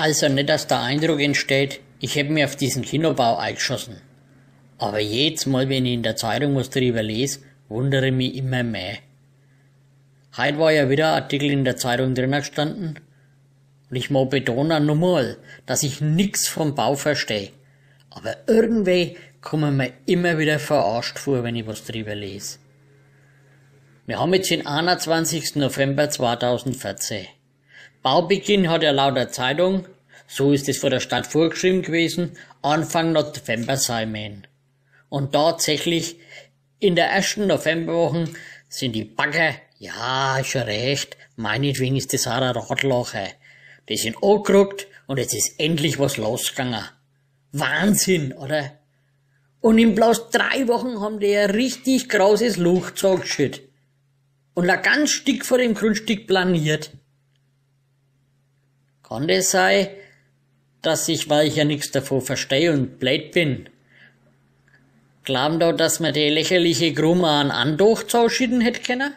Also nicht, dass der Eindruck entsteht, ich hätte mir auf diesen Kinobau eingeschossen. Aber jedes Mal, wenn ich in der Zeitung was drüber lese, wundere mich immer mehr. Heute war ja wieder ein Artikel in der Zeitung drin gestanden. Und ich muss betonen nochmal, dass ich nix vom Bau verstehe. Aber irgendwie kommen mir immer wieder verarscht vor, wenn ich was drüber lese. Wir haben jetzt den 21. November 2014. Baubeginn hat er laut der Zeitung, so ist es vor der Stadt vorgeschrieben gewesen, Anfang November sein müssen. Und tatsächlich, in der ersten Novemberwoche sind die Bagger, ja, ist schon recht, meinetwegen ist das auch ein Radlacher. Die sind angerückt und jetzt ist endlich was losgegangen. Wahnsinn, oder? Und in bloß drei Wochen haben die ein richtig großes Luchzeug geschüttet. Und ein ganz Stück vor dem Grundstück planiert. Kann das sein, dass ich, weil ich ja nichts davon verstehe und blöd bin, glauben da, dass man die lächerliche Grumme an Andoch zuschieden hätte können?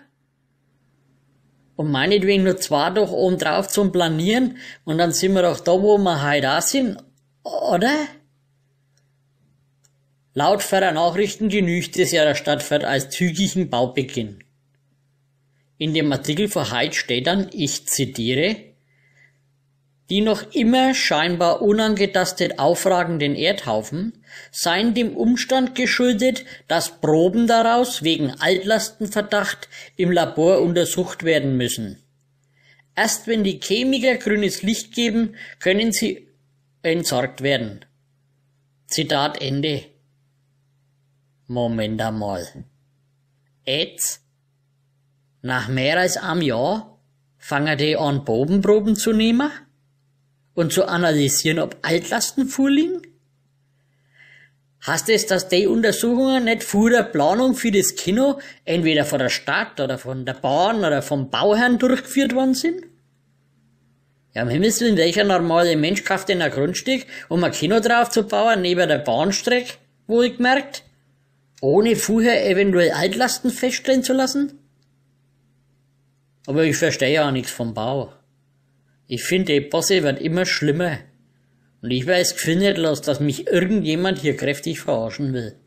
Und meinetwegen nur zwei doch oben drauf zum Planieren und dann sind wir doch da, wo wir heute auch sind, oder? Laut Nachrichten genügt es ja der Stadtfahrt als zügigen Baubeginn. In dem Artikel von heute steht dann, ich zitiere, die noch immer scheinbar unangetastet aufragenden Erdhaufen seien dem Umstand geschuldet, dass Proben daraus wegen Altlastenverdacht im Labor untersucht werden müssen. Erst wenn die Chemiker grünes Licht geben, können sie entsorgt werden. Zitat Ende. Moment einmal. Jetzt? Nach mehr als einem Jahr fangen die an, Bobenproben zu nehmen? und zu analysieren, ob Altlasten vorliegen? Heißt es, dass die Untersuchungen nicht vor der Planung für das Kino entweder von der Stadt oder von der Bahn oder vom Bauherrn durchgeführt worden sind? Ja, im Himmel Himmelswillen, welcher normale Mensch kauft denn ein Grundstück, um ein Kino draufzubauen, neben der Bahnstrecke, wohlgemerkt, ohne vorher eventuell Altlasten feststellen zu lassen? Aber ich verstehe ja auch nichts vom Bau. Ich finde, die Bosse werden immer schlimmer. Und ich weiß gefindet los, dass mich irgendjemand hier kräftig verarschen will.